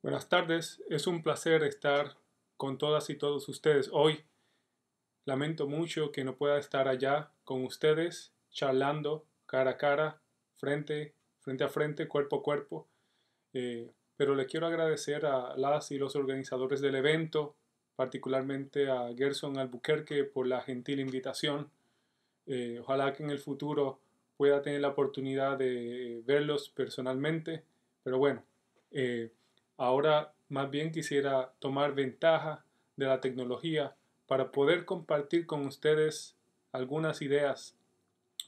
Buenas tardes, es un placer estar con todas y todos ustedes hoy. Lamento mucho que no pueda estar allá con ustedes, charlando cara a cara, frente, frente a frente, cuerpo a cuerpo. Eh, pero le quiero agradecer a las y los organizadores del evento, particularmente a Gerson Albuquerque por la gentil invitación. Eh, ojalá que en el futuro pueda tener la oportunidad de verlos personalmente, pero bueno, eh, Ahora más bien quisiera tomar ventaja de la tecnología para poder compartir con ustedes algunas ideas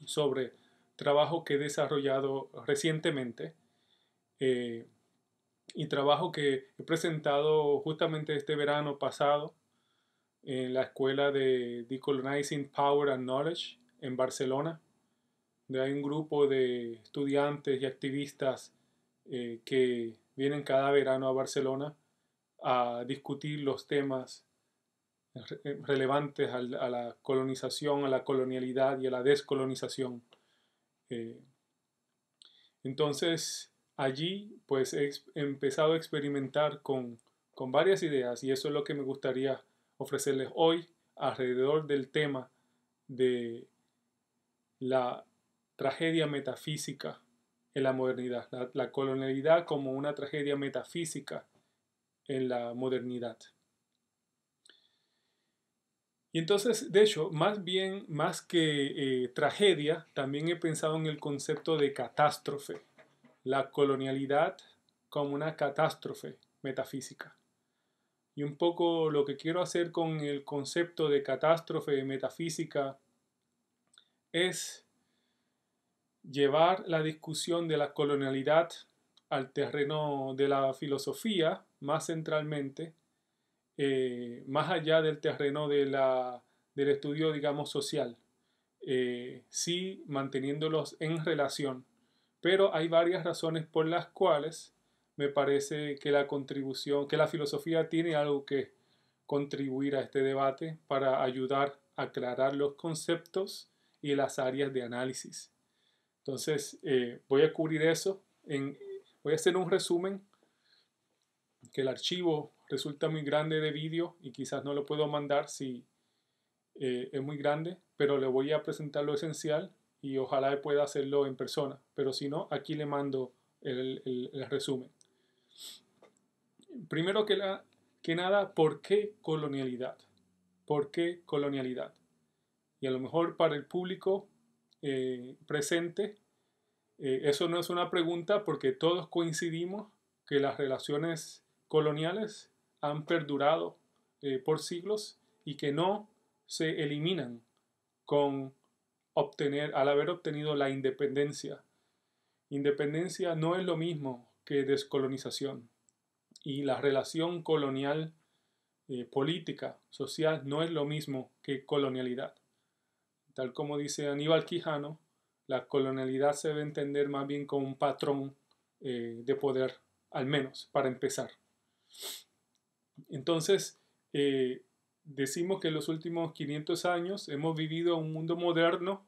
sobre trabajo que he desarrollado recientemente eh, y trabajo que he presentado justamente este verano pasado en la escuela de Decolonizing Power and Knowledge en Barcelona, donde hay un grupo de estudiantes y activistas eh, que vienen cada verano a Barcelona a discutir los temas eh, relevantes a la colonización, a la colonialidad y a la descolonización. Eh, entonces, allí pues he empezado a experimentar con varias ideas y eso es lo que me gustaría ofrecerles hoy alrededor del tema de la tragedia metafísica en la modernidad, la, colonialidad como una tragedia metafísica en la modernidad. Y entonces, de hecho, más bien, más que eh, tragedia, también he pensado en el concepto de catástrofe, la colonialidad como una catástrofe metafísica. Y un poco lo que quiero hacer con el concepto de catástrofe metafísica es llevar la discusión de la colonialidad al terreno de la filosofía más centralmente, eh, más allá del terreno del estudio, digamos, social, eh, sí manteniéndolos en relación. Pero hay varias razones por las cuales me parece que la contribución, que la filosofía tiene algo que contribuir a este debate para ayudar a aclarar los conceptos y las áreas de análisis. Entonces, eh, voy a cubrir eso. voy a hacer un resumen, que el archivo resulta muy grande de vídeo y quizás no lo puedo mandar si eh, es muy grande, pero le voy a presentar lo esencial y ojalá pueda hacerlo en persona. Pero si no, aquí le mando el, resumen. Primero que, que nada, ¿por qué colonialidad? ¿Por qué colonialidad? Y a lo mejor para el público eh, presente. Eh, eso no es una pregunta porque todos coincidimos que las relaciones coloniales han perdurado eh, por siglos y que no se eliminan con obtener, al haber obtenido la independencia. Independencia no es lo mismo que descolonización y la relación colonial política, social, no es lo mismo que colonialidad. Tal como dice Aníbal Quijano, la colonialidad se debe entender más bien como un patrón eh, de poder, al menos para empezar. Entonces, eh, decimos que en los últimos 500 años hemos vivido un mundo moderno,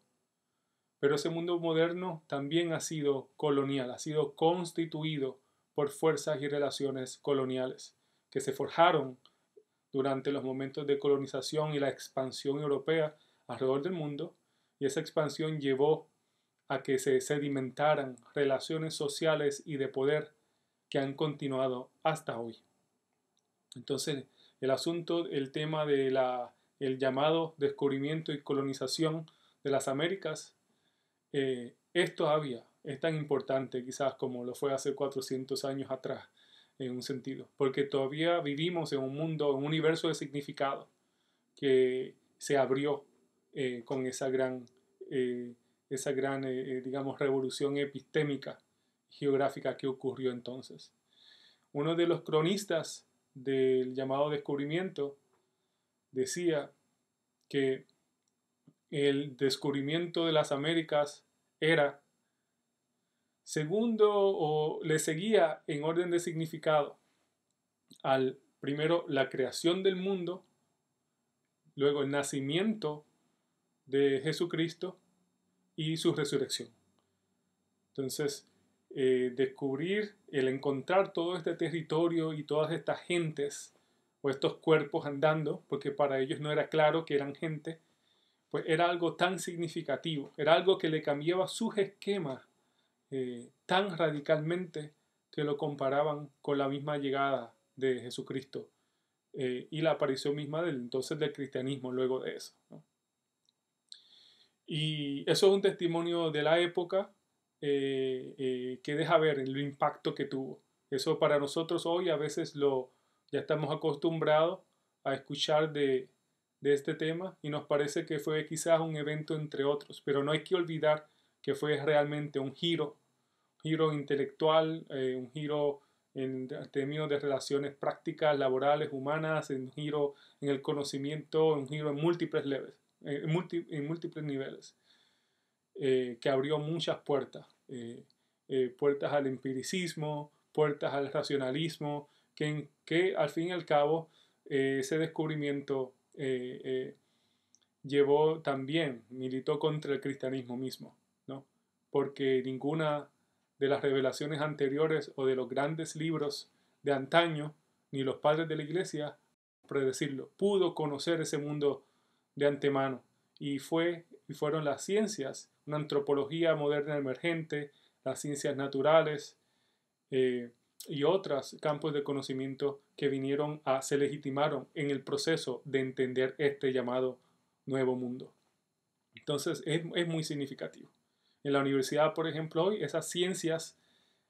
pero ese mundo moderno también ha sido colonial, ha sido constituido por fuerzas y relaciones coloniales que se forjaron durante los momentos de colonización y la expansión europea alrededor del mundo y esa expansión llevó a que se sedimentaran relaciones sociales y de poder que han continuado hasta hoy. Entonces, el asunto, el tema del el llamado descubrimiento y colonización de las Américas, eh, es todavía, es tan importante quizás como lo fue hace 400 años atrás, en un sentido, porque todavía vivimos en un mundo, en un universo de significado que se abrió eh, con esa gran, eh, esa gran eh, digamos, revolución epistémica geográfica que ocurrió entonces. Uno de los cronistas del llamado descubrimiento decía que el descubrimiento de las Américas era segundo o le seguía en orden de significado al primero la creación del mundo, luego el nacimiento de Jesucristo y su resurrección. Entonces, eh, descubrir, el encontrar todo este territorio y todas estas gentes o estos cuerpos andando, porque para ellos no era claro que eran gente, pues era algo tan significativo, era algo que le cambiaba sus esquemas eh, tan radicalmente que lo comparaban con la misma llegada de Jesucristo eh, y la aparición misma del entonces del cristianismo luego de eso. Y eso es un testimonio de la época eh, eh, que deja ver el impacto que tuvo. Eso para nosotros hoy a veces lo ya estamos acostumbrados a escuchar de, este tema y nos parece que fue quizás un evento entre otros, pero no hay que olvidar que fue realmente un giro, un giro intelectual, eh, un giro en términos de relaciones prácticas, laborales, humanas, un giro en el conocimiento, un giro en múltiples leves. Eh, en, múltiples niveles, eh, que abrió muchas puertas, eh, puertas al empiricismo, puertas al racionalismo, que, que al fin y al cabo ese descubrimiento llevó también, militó contra el cristianismo mismo, ¿no? porque ninguna de las revelaciones anteriores o de los grandes libros de antaño, ni los padres de la iglesia, predecirlo, pudo conocer ese mundo de antemano, y, fue, y fueron las ciencias, una antropología moderna emergente, las ciencias naturales eh, y otros campos de conocimiento que vinieron a, se legitimaron en el proceso de entender este llamado nuevo mundo. Entonces es, es muy significativo. En la universidad, por ejemplo, hoy esas ciencias,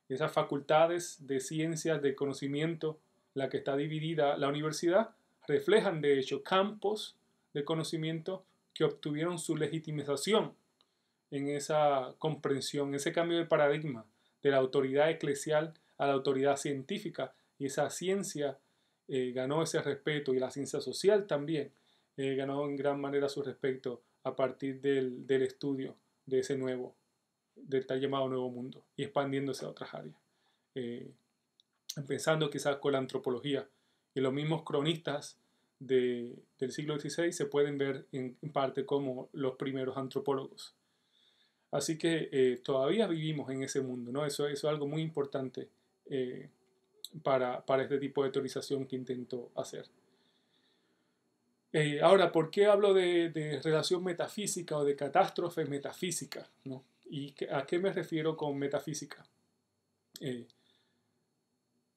esas facultades de ciencias, de conocimiento, la que está dividida la universidad, reflejan de hecho campos de conocimiento que obtuvieron su legitimización en esa comprensión, ese cambio de paradigma de la autoridad eclesial a la autoridad científica. Y esa ciencia eh, ganó ese respeto y la ciencia social también eh, ganó en gran manera su respeto a partir del, estudio de ese nuevo, del tal llamado nuevo mundo y expandiéndose a otras áreas. Eh, pensando empezando quizás con la antropología. Y los mismos cronistas del siglo XVI se pueden ver en, parte como los primeros antropólogos. Así que eh, todavía vivimos en ese mundo, ¿no? Eso, es algo muy importante eh, para, este tipo de teorización que intento hacer. Eh, ahora, ¿por qué hablo de, relación metafísica o de catástrofe metafísica? ¿Y a qué me refiero con metafísica?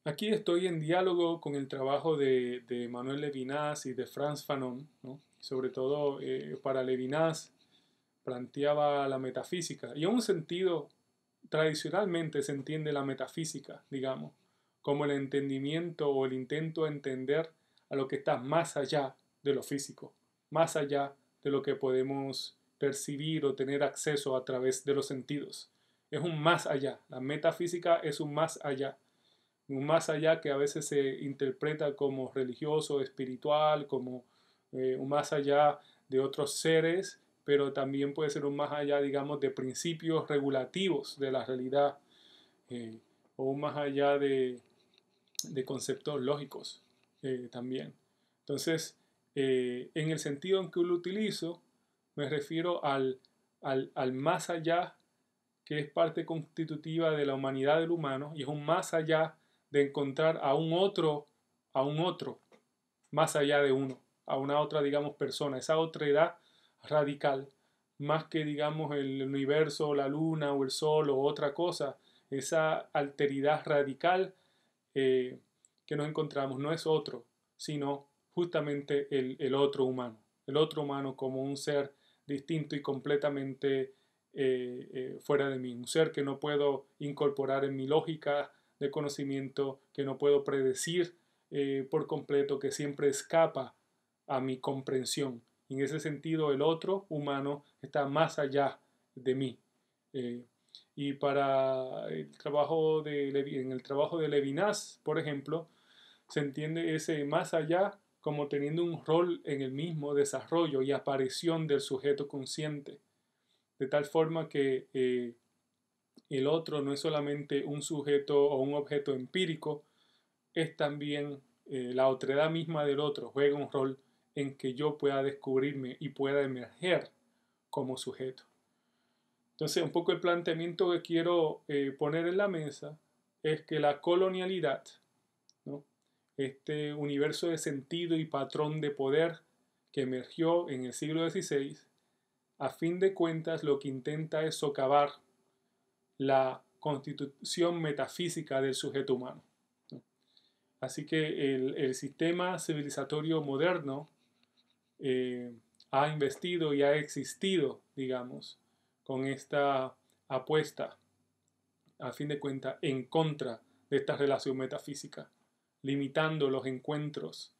Aquí estoy en diálogo con el trabajo de, Manuel Levinas y de Franz Fanon, sobre todo eh, para Levinas planteaba la metafísica y en un sentido tradicionalmente se entiende la metafísica, digamos, como el entendimiento o el intento de entender a lo que está más allá de lo físico, más allá de lo que podemos percibir o tener acceso a través de los sentidos. Es un más allá, la metafísica es un más allá un más allá que a veces se interpreta como religioso, espiritual, como eh, un más allá de otros seres, pero también puede ser un más allá, digamos, de principios regulativos de la realidad, eh, o un más allá de, conceptos lógicos eh, también. Entonces, en el sentido en que lo utilizo, me refiero al, al, al más allá que es parte constitutiva de la humanidad del humano y es un más allá de encontrar a un otro, a un otro, más allá de uno, a una otra, digamos, persona, esa otra edad radical, más que, digamos, el universo, la luna o el sol o otra cosa, esa alteridad radical eh, que nos encontramos no es otro, sino justamente el, otro humano, el otro humano como un ser distinto y completamente eh, eh, fuera de mí, un ser que no puedo incorporar en mi lógica, de conocimiento que no puedo predecir eh, por completo, que siempre escapa a mi comprensión. en ese sentido, el otro humano está más allá de mí. Eh, y para el trabajo de, en el trabajo de Levinas, por ejemplo, se entiende ese más allá como teniendo un rol en el mismo desarrollo y aparición del sujeto consciente, de tal forma que eh, el otro no es solamente un sujeto o un objeto empírico, es también eh, la otredad misma del otro, juega un rol en que yo pueda descubrirme y pueda emerger como sujeto. Entonces, un poco el planteamiento que quiero eh, poner en la mesa es que la colonialidad, este universo de sentido y patrón de poder que emergió en el siglo XVI, a fin de cuentas lo que intenta es socavar la constitución metafísica del sujeto humano. Así que el, sistema civilizatorio moderno eh, ha investido y ha existido, digamos, con esta apuesta, a fin de cuentas, en contra de esta relación metafísica, limitando los encuentros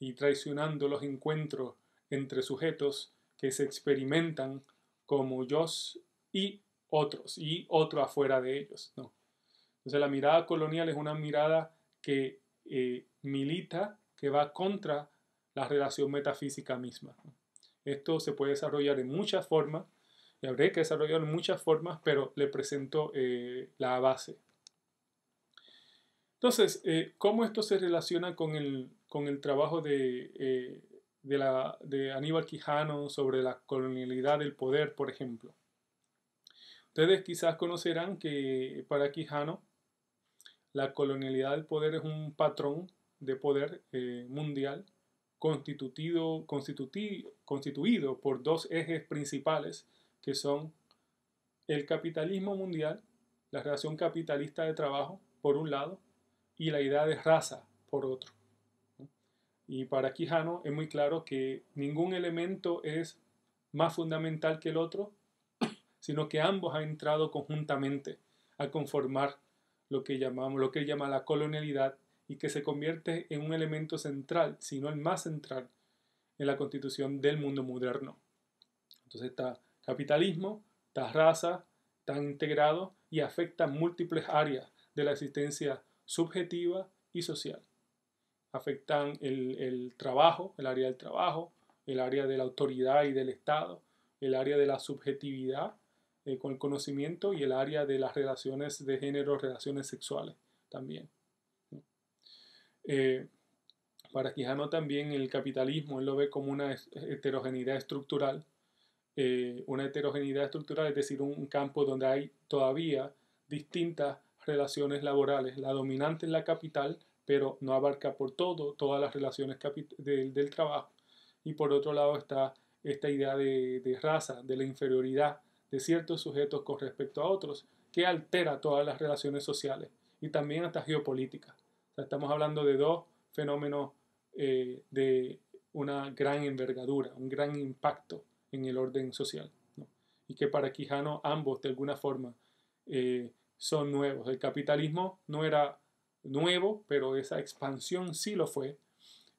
y traicionando los encuentros entre sujetos que se experimentan como yo y otros y otro afuera de ellos. Entonces la mirada colonial es una mirada que eh, milita, que va contra la relación metafísica misma. Esto se puede desarrollar en muchas formas y habría que desarrollarlo en muchas formas, pero le presento eh, la base. Entonces, eh, ¿cómo esto se relaciona con el, con el trabajo de, de Aníbal Quijano sobre la colonialidad del poder, por ejemplo? Ustedes quizás conocerán que para Quijano la colonialidad del poder es un patrón de poder eh, mundial constituido, constituido por dos ejes principales que son el capitalismo mundial, la relación capitalista de trabajo, por un lado, y la idea de raza, por otro. Y para Quijano es muy claro que ningún elemento es más fundamental que el otro sino que ambos han entrado conjuntamente a conformar lo que llamamos, lo que él llama la colonialidad y que se convierte en un elemento central, si no el más central, en la constitución del mundo moderno. Entonces está capitalismo, está raza, están integrados y afectan múltiples áreas de la existencia subjetiva y social. Afectan el trabajo, el área del trabajo, el área de la autoridad y del Estado, el área de la subjetividad eh, con el conocimiento y el área de las relaciones de género, relaciones sexuales también. Eh, para Quijano también el capitalismo, él lo ve como una heterogeneidad estructural. Eh, una heterogeneidad estructural, es decir, un campo donde hay todavía distintas relaciones laborales. La dominante es la capital, pero no abarca por todo todas las relaciones del, trabajo. Y por otro lado está esta idea de, de raza, de la inferioridad, de ciertos sujetos con respecto a otros que altera todas las relaciones sociales y también hasta geopolítica. estamos hablando de dos fenómenos eh, de una gran envergadura, un gran impacto en el orden social. Y que para Quijano ambos, de alguna forma, eh, son nuevos. El capitalismo no era nuevo, pero esa expansión sí lo fue.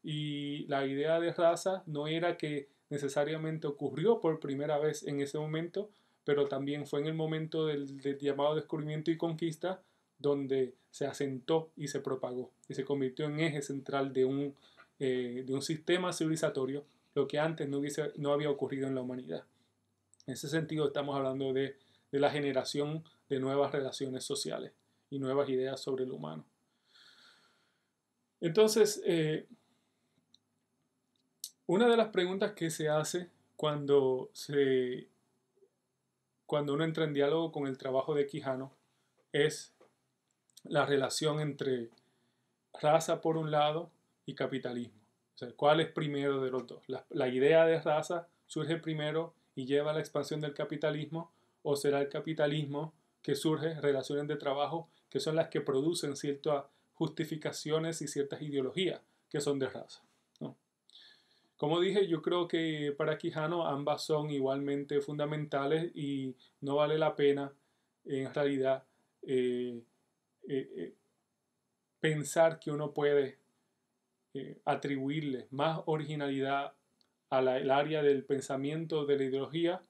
Y la idea de raza no era que necesariamente ocurrió por primera vez en ese momento, pero también fue en el momento del, llamado descubrimiento y conquista donde se asentó y se propagó y se convirtió en eje central de un, eh, de un sistema civilizatorio, lo que antes no, no había ocurrido en la humanidad. En ese sentido estamos hablando de, de la generación de nuevas relaciones sociales y nuevas ideas sobre el humano. Entonces, eh, una de las preguntas que se hace cuando se cuando uno entra en diálogo con el trabajo de Quijano es la relación entre raza por un lado y capitalismo. O sea, ¿cuál es primero de los dos? La, la idea de raza surge primero y lleva a la expansión del capitalismo o será el capitalismo que surge, relaciones de trabajo que son las que producen ciertas justificaciones y ciertas ideologías que son de raza. Como dije, yo creo que para Quijano ambas son igualmente fundamentales y no vale la pena en realidad eh, eh, eh, pensar que uno puede atribuirle más originalidad al área del pensamiento de la ideología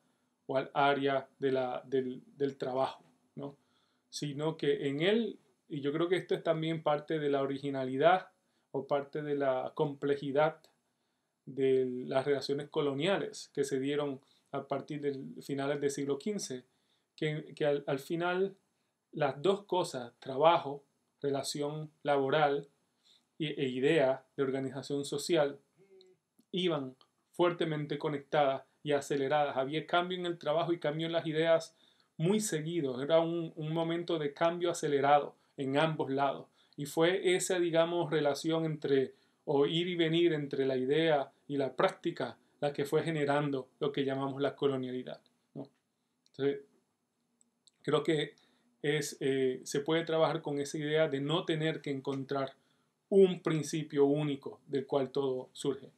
o al área de la, del, del, trabajo, ¿no? sino que en él, y yo creo que esto es también parte de la originalidad o parte de la complejidad de las relaciones coloniales que se dieron a partir de finales del siglo XV, que, al, final las dos cosas, trabajo, relación laboral e, idea de organización social, iban fuertemente conectadas y aceleradas. Había cambio en el trabajo y cambio en las ideas muy seguido. Era un, un momento de cambio acelerado en ambos lados. Y fue esa, digamos, relación entre o ir y venir entre la idea y la práctica la que fue generando lo que llamamos la colonialidad. creo que es, eh, se puede trabajar con esa idea de no tener que encontrar un principio único del cual todo surge.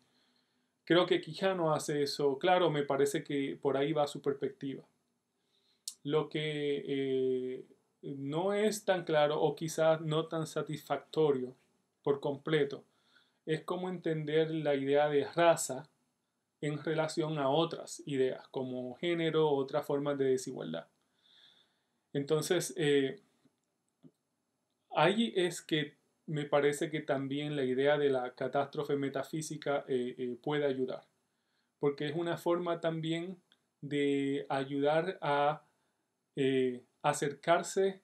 Creo que Quijano hace eso, claro, me parece que por ahí va su perspectiva. Lo que eh, no es tan claro o quizás no tan satisfactorio por completo es como entender la idea de raza en relación a otras ideas, como género, otras formas de desigualdad. Entonces, eh, ahí es que me parece que también la idea de la catástrofe metafísica eh, eh, puede ayudar, porque es una forma también de ayudar a acercarse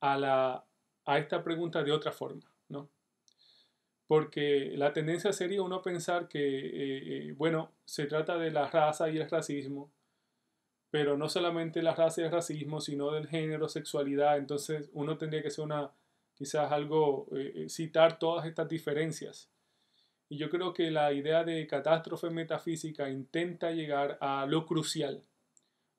a, a esta pregunta de otra forma, ¿no? porque la tendencia sería uno pensar que, eh, eh, bueno, se trata de la raza y el racismo, pero no solamente la raza y el racismo, sino del género, sexualidad, entonces uno tendría que ser una, quizás algo, eh, citar todas estas diferencias. Y yo creo que la idea de catástrofe metafísica intenta llegar a lo crucial,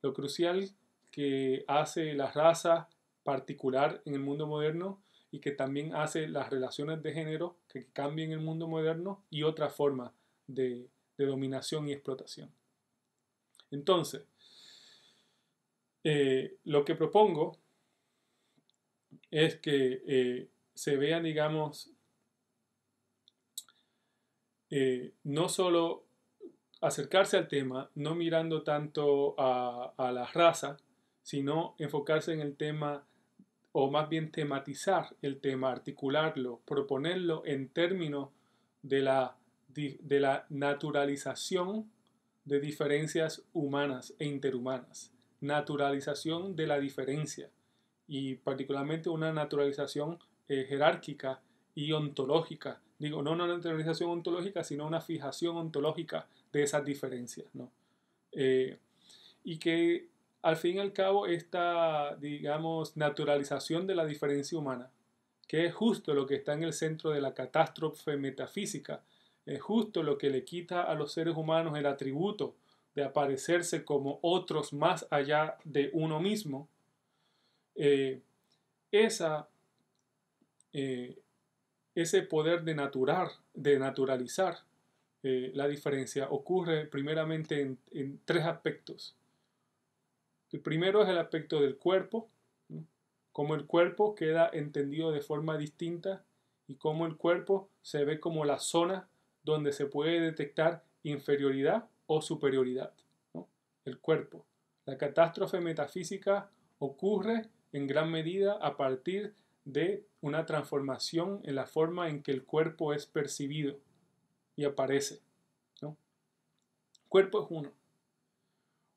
lo crucial que hace la raza particular en el mundo moderno, y que también hace las relaciones de género que cambien el mundo moderno y otra forma de, dominación y explotación. Entonces, eh, lo que propongo es que eh, se vea, digamos, eh, no solo acercarse al tema, no mirando tanto a, a la raza, sino enfocarse en el tema o más bien tematizar el tema, articularlo, proponerlo en términos de la, de la naturalización de diferencias humanas e interhumanas, naturalización de la diferencia y particularmente una naturalización eh, jerárquica y ontológica. Digo, no una naturalización ontológica, sino una fijación ontológica de esas diferencias. Eh, y que al fin y al cabo esta, digamos, naturalización de la diferencia humana, que es justo lo que está en el centro de la catástrofe metafísica, es justo lo que le quita a los seres humanos el atributo de aparecerse como otros más allá de uno mismo, eh, esa, eh, ese poder de, de naturalizar eh, la diferencia ocurre primeramente en tres aspectos. El primero es el aspecto del cuerpo, cómo el cuerpo queda entendido de forma distinta y cómo el cuerpo se ve como la zona donde se puede detectar inferioridad o superioridad. El cuerpo. La catástrofe metafísica ocurre en gran medida a partir de una transformación en la forma en que el cuerpo es percibido y aparece. ¿no? Cuerpo es uno.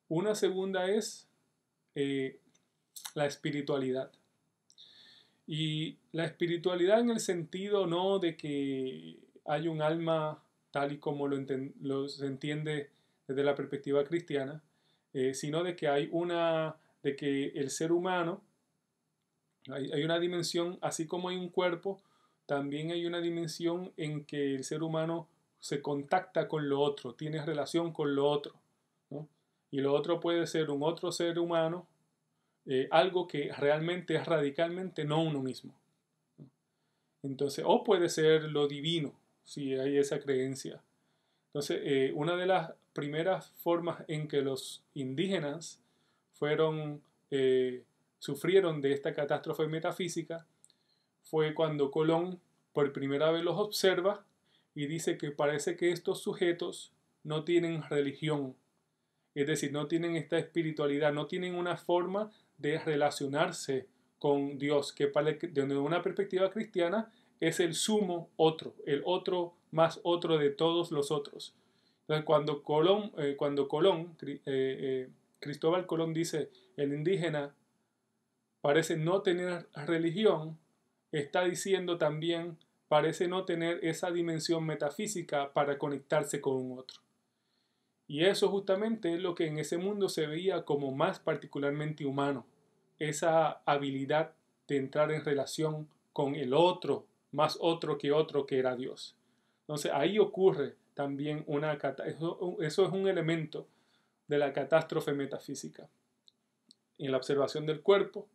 Una segunda es eh, la espiritualidad. Y la espiritualidad en el sentido no de que hay un alma tal y como lo, se entiende desde la perspectiva cristiana, eh, sino de que hay una, de que el ser humano, hay una dimensión, así como hay un cuerpo, también hay una dimensión en que el ser humano se contacta con lo otro, tiene relación con lo otro y lo otro puede ser un otro ser humano, eh, algo que realmente es radicalmente no uno mismo. Entonces, o puede ser lo divino, si hay esa creencia. Entonces, eh, una de las primeras formas en que los indígenas fueron, eh, sufrieron de esta catástrofe metafísica fue cuando Colón por primera vez los observa y dice que parece que estos sujetos no tienen religión, es decir, no tienen esta espiritualidad, no tienen una forma de relacionarse con Dios, que desde una perspectiva cristiana es el sumo otro, el otro más otro de todos los otros. Entonces, cuando Colón, eh, cuando eh, eh, Cristóbal Colón dice, el indígena parece no tener religión, está diciendo también, parece no tener esa dimensión metafísica para conectarse con un otro. Y eso justamente es lo que en ese mundo se veía como más particularmente humano, esa habilidad de entrar en relación con el otro, más otro que otro que era Dios. Entonces ahí ocurre también una eso, eso es un elemento de la catástrofe metafísica. En la observación del cuerpo,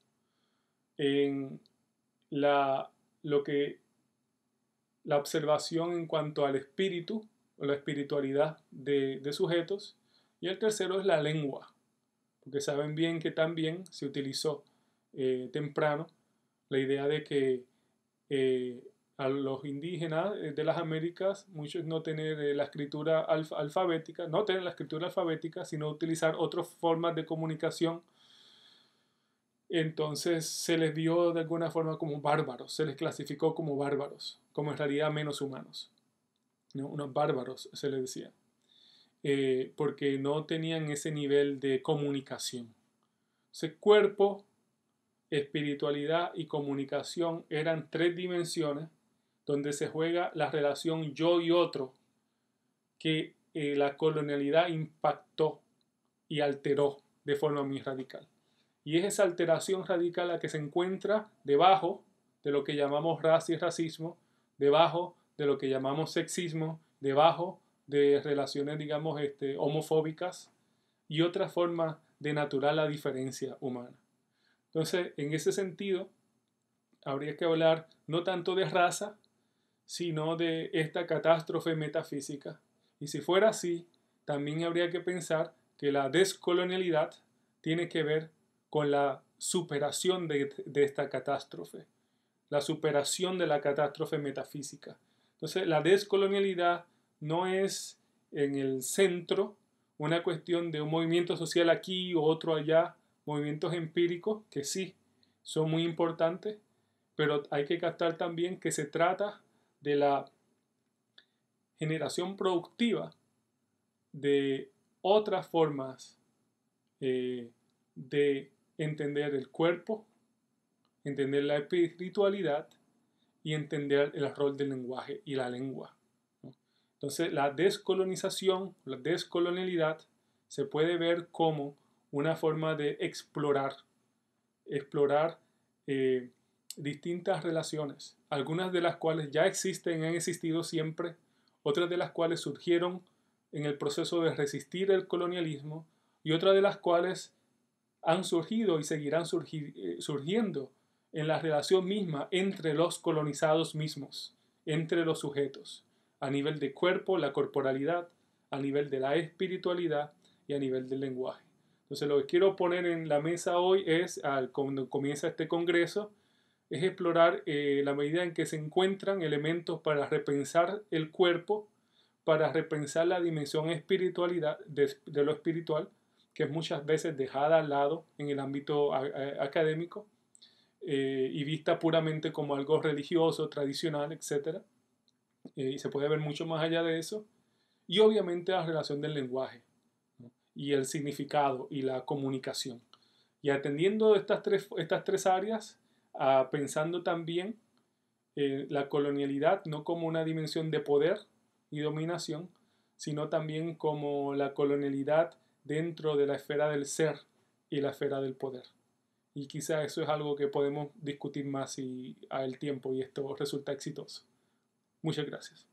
en la, lo que, la observación en cuanto al espíritu, la espiritualidad de, sujetos. Y el tercero es la lengua, porque saben bien que también se utilizó eh, temprano la idea de que eh, a los indígenas eh, de las Américas, muchos no tener la escritura alfabética, no tener la escritura alfabética, sino utilizar otras formas de comunicación. Entonces se les vio de alguna forma como bárbaros, se les clasificó como bárbaros, como en realidad menos humanos unos bárbaros, se les decía, eh, porque no tenían ese nivel de comunicación. Ese cuerpo, espiritualidad y comunicación eran tres dimensiones donde se juega la relación yo y otro, que eh, la colonialidad impactó y alteró de forma muy radical. Y es esa alteración radical la que se encuentra debajo de lo que llamamos raza y racismo, debajo de lo que llamamos sexismo, debajo de relaciones, digamos, este, homofóbicas y otra forma de natural la diferencia humana. Entonces, en ese sentido, habría que hablar no tanto de raza, sino de esta catástrofe metafísica. Y si fuera así, también habría que pensar que la descolonialidad tiene que ver con la superación de esta catástrofe, la superación de la catástrofe metafísica. Entonces, la descolonialidad no es en el centro una cuestión de un movimiento social aquí o otro allá, movimientos empíricos que sí son muy importantes, pero hay que captar también que se trata de la generación productiva de otras formas eh, de entender el cuerpo, entender la espiritualidad y entender el rol del lenguaje y la lengua. Entonces, la descolonización, la descolonialidad, se puede ver como una forma de explorar, explorar eh, distintas relaciones, algunas de las cuales ya existen, han existido siempre, otras de las cuales surgieron en el proceso de resistir el colonialismo y otras de las cuales han surgido y seguirán eh, surgiendo en la relación misma entre los colonizados mismos, entre los sujetos, a nivel de cuerpo, la corporalidad, a nivel de la espiritualidad y a nivel del lenguaje. Entonces lo que quiero poner en la mesa hoy es, al, cuando comienza este Congreso, es explorar eh, la medida en que se encuentran elementos para repensar el cuerpo, para repensar la dimensión espiritualidad de, lo espiritual, que es muchas veces dejada al lado en el ámbito académico, eh, y vista puramente como algo religioso, tradicional, etc. Eh, y se puede ver mucho más allá de eso. Y obviamente la relación del lenguaje y el significado y la comunicación. Y atendiendo estas tres, estas tres áreas, ah, pensando también eh, la colonialidad no como una dimensión de poder y dominación, sino también como la colonialidad dentro de la esfera del ser y la esfera del poder. Y quizá eso es algo que podemos discutir más si el tiempo y esto resulta exitoso. Muchas gracias.